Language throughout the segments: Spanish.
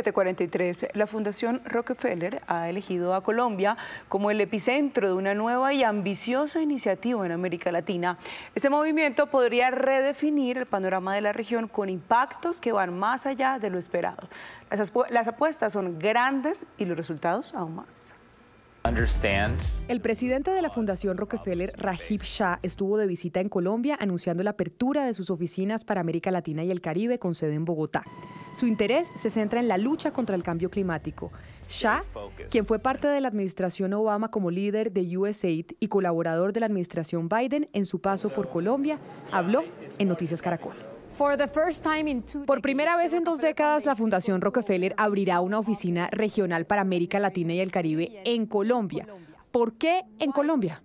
743. La Fundación Rockefeller ha elegido a Colombia como el epicentro de una nueva y ambiciosa iniciativa en América Latina. Este movimiento podría redefinir el panorama de la región con impactos que van más allá de lo esperado. las apuestas son grandes y los resultados aún más. El presidente de la Fundación Rockefeller, Rajib Shah, estuvo de visita en Colombia anunciando la apertura de sus oficinas para América Latina y el Caribe con sede en Bogotá. Su interés se centra en la lucha contra el cambio climático. Shah, quien fue parte de la administración Obama como líder de USAID y colaborador de la administración Biden en su paso por Colombia, habló en Noticias Caracol. Por primera vez en dos décadas, la Fundación Rockefeller abrirá una oficina regional para América Latina y el Caribe en Colombia. ¿Por qué en Colombia?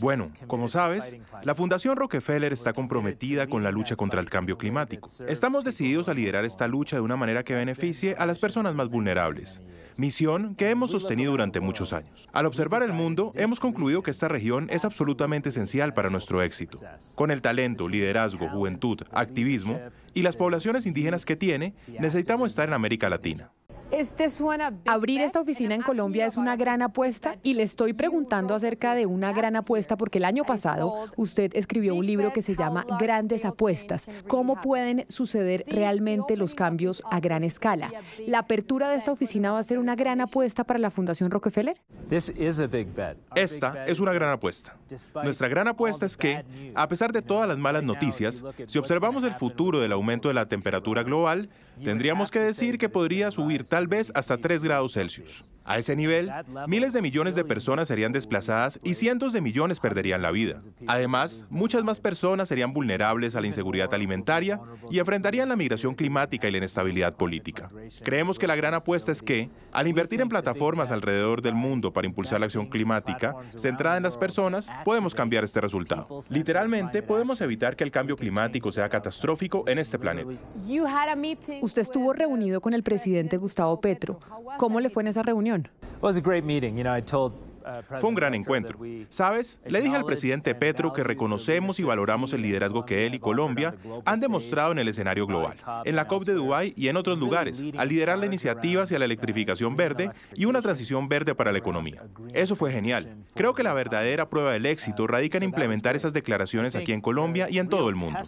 Bueno, como sabes, la Fundación Rockefeller está comprometida con la lucha contra el cambio climático. Estamos decididos a liderar esta lucha de una manera que beneficie a las personas más vulnerables misión que hemos sostenido durante muchos años. Al observar el mundo, hemos concluido que esta región es absolutamente esencial para nuestro éxito. Con el talento, liderazgo, juventud, activismo y las poblaciones indígenas que tiene, necesitamos estar en América Latina. Este Abrir esta oficina en Colombia es una gran apuesta y le estoy preguntando acerca de una gran apuesta porque el año pasado usted escribió un libro que se llama Grandes Apuestas, cómo pueden suceder realmente los cambios a gran escala. ¿La apertura de esta oficina va a ser una gran apuesta para la Fundación Rockefeller? Esta es una gran apuesta. Nuestra gran apuesta es que, a pesar de todas las malas noticias, si observamos el futuro del aumento de la temperatura global, Tendríamos que decir que podría subir tal vez hasta 3 grados Celsius. A ese nivel, miles de millones de personas serían desplazadas y cientos de millones perderían la vida. Además, muchas más personas serían vulnerables a la inseguridad alimentaria y enfrentarían la migración climática y la inestabilidad política. Creemos que la gran apuesta es que, al invertir en plataformas alrededor del mundo para impulsar la acción climática centrada en las personas, podemos cambiar este resultado. Literalmente, podemos evitar que el cambio climático sea catastrófico en este planeta. Usted estuvo reunido con el presidente Gustavo Petro. ¿Cómo le fue en esa reunión? It was a great meeting. You know, I told Uh, fue un gran encuentro. ¿Sabes? Le dije al presidente Petro que reconocemos y valoramos el liderazgo que él y Colombia han demostrado en el escenario global, en la COP de Dubái y en otros lugares, al liderar la iniciativa hacia la electrificación verde y una transición verde para la economía. Eso fue genial. Creo que la verdadera prueba del éxito radica en implementar esas declaraciones aquí en Colombia y en todo el mundo.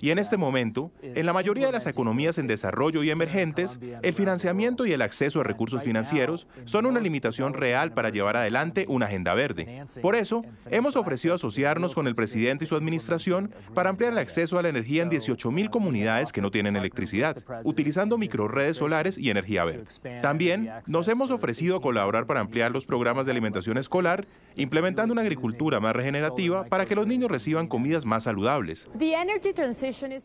Y en este momento, en la mayoría de las economías en desarrollo y emergentes, el financiamiento y el acceso a recursos financieros son una limitación real para llevar adelante una agenda verde. Por eso, hemos ofrecido asociarnos con el presidente y su administración para ampliar el acceso a la energía en 18.000 comunidades que no tienen electricidad, utilizando microredes solares y energía verde. También nos hemos ofrecido colaborar para ampliar los programas de alimentación escolar, implementando una agricultura más regenerativa para que los niños reciban comidas más saludables.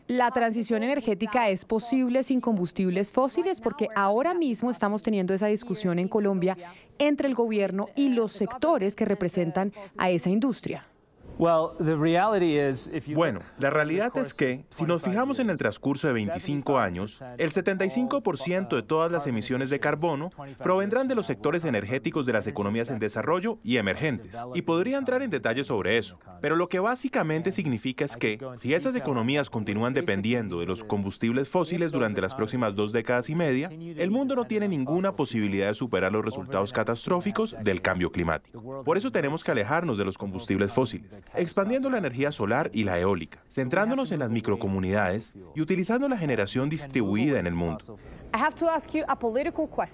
La transición energética es posible sin combustibles fósiles porque ahora mismo estamos teniendo esa discusión en Colombia entre el gobierno y los actores que representan a esa industria. Bueno, la realidad es que, si nos fijamos en el transcurso de 25 años, el 75% de todas las emisiones de carbono provendrán de los sectores energéticos de las economías en desarrollo y emergentes. Y podría entrar en detalle sobre eso. Pero lo que básicamente significa es que, si esas economías continúan dependiendo de los combustibles fósiles durante las próximas dos décadas y media, el mundo no tiene ninguna posibilidad de superar los resultados catastróficos del cambio climático. Por eso tenemos que alejarnos de los combustibles fósiles expandiendo la energía solar y la eólica, centrándonos en las microcomunidades y utilizando la generación distribuida en el mundo.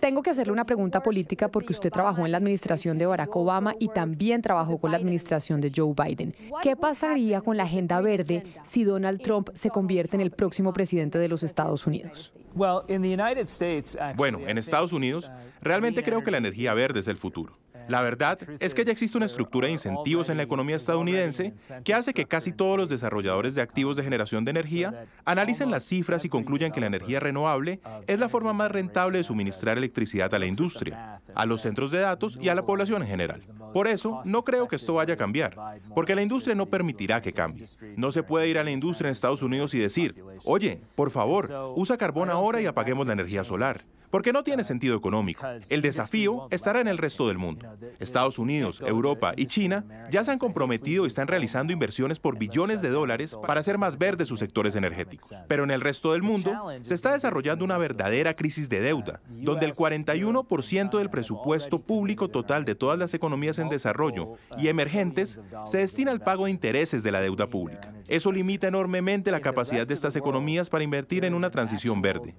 Tengo que hacerle una pregunta política porque usted trabajó en la administración de Barack Obama y también trabajó con la administración de Joe Biden. ¿Qué pasaría con la agenda verde si Donald Trump se convierte en el próximo presidente de los Estados Unidos? Bueno, en Estados Unidos realmente creo que la energía verde es el futuro. La verdad es que ya existe una estructura de incentivos en la economía estadounidense que hace que casi todos los desarrolladores de activos de generación de energía analicen las cifras y concluyan que la energía renovable es la forma más rentable de suministrar electricidad a la industria, a los centros de datos y a la población en general. Por eso, no creo que esto vaya a cambiar, porque la industria no permitirá que cambie. No se puede ir a la industria en Estados Unidos y decir, oye, por favor, usa carbón ahora y apaguemos la energía solar porque no tiene sentido económico. El desafío estará en el resto del mundo. Estados Unidos, Europa y China ya se han comprometido y están realizando inversiones por billones de dólares para hacer más verdes sus sectores energéticos. Pero en el resto del mundo se está desarrollando una verdadera crisis de deuda, donde el 41% del presupuesto público total de todas las economías en desarrollo y emergentes se destina al pago de intereses de la deuda pública. Eso limita enormemente la capacidad de estas economías para invertir en una transición verde.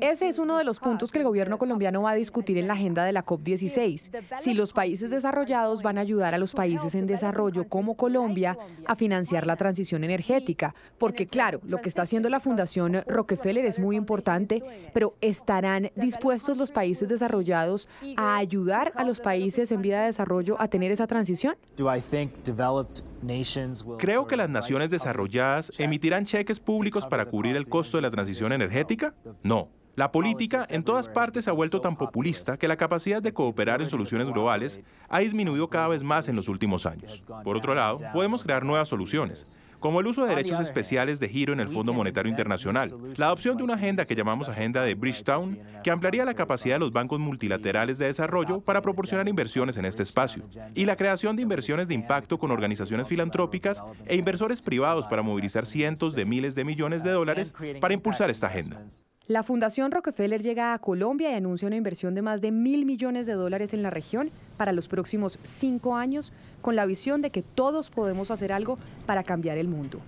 Ese es uno de los puntos que el gobierno colombiano va a discutir en la agenda de la COP16, si los países desarrollados van a ayudar a los países en desarrollo como Colombia a financiar la transición energética, porque claro, lo que está haciendo la Fundación Rockefeller es muy importante, pero ¿estarán dispuestos los países desarrollados a ayudar a los países en vía de desarrollo a tener esa transición? ¿Creo que las naciones desarrolladas emitirán cheques públicos para cubrir el costo de la transición energética? No. La política en todas partes se ha vuelto tan populista que la capacidad de cooperar en soluciones globales ha disminuido cada vez más en los últimos años. Por otro lado, podemos crear nuevas soluciones como el uso de derechos especiales de giro en el Fondo Monetario Internacional, la adopción de una agenda que llamamos Agenda de Bridgetown, que ampliaría la capacidad de los bancos multilaterales de desarrollo para proporcionar inversiones en este espacio, y la creación de inversiones de impacto con organizaciones filantrópicas e inversores privados para movilizar cientos de miles de millones de uh, dólares para impulsar esta agenda. La Fundación Rockefeller llega a Colombia y anuncia una inversión de más de mil millones de dólares en la región para los próximos cinco años con la visión de que todos podemos hacer algo para cambiar el mundo.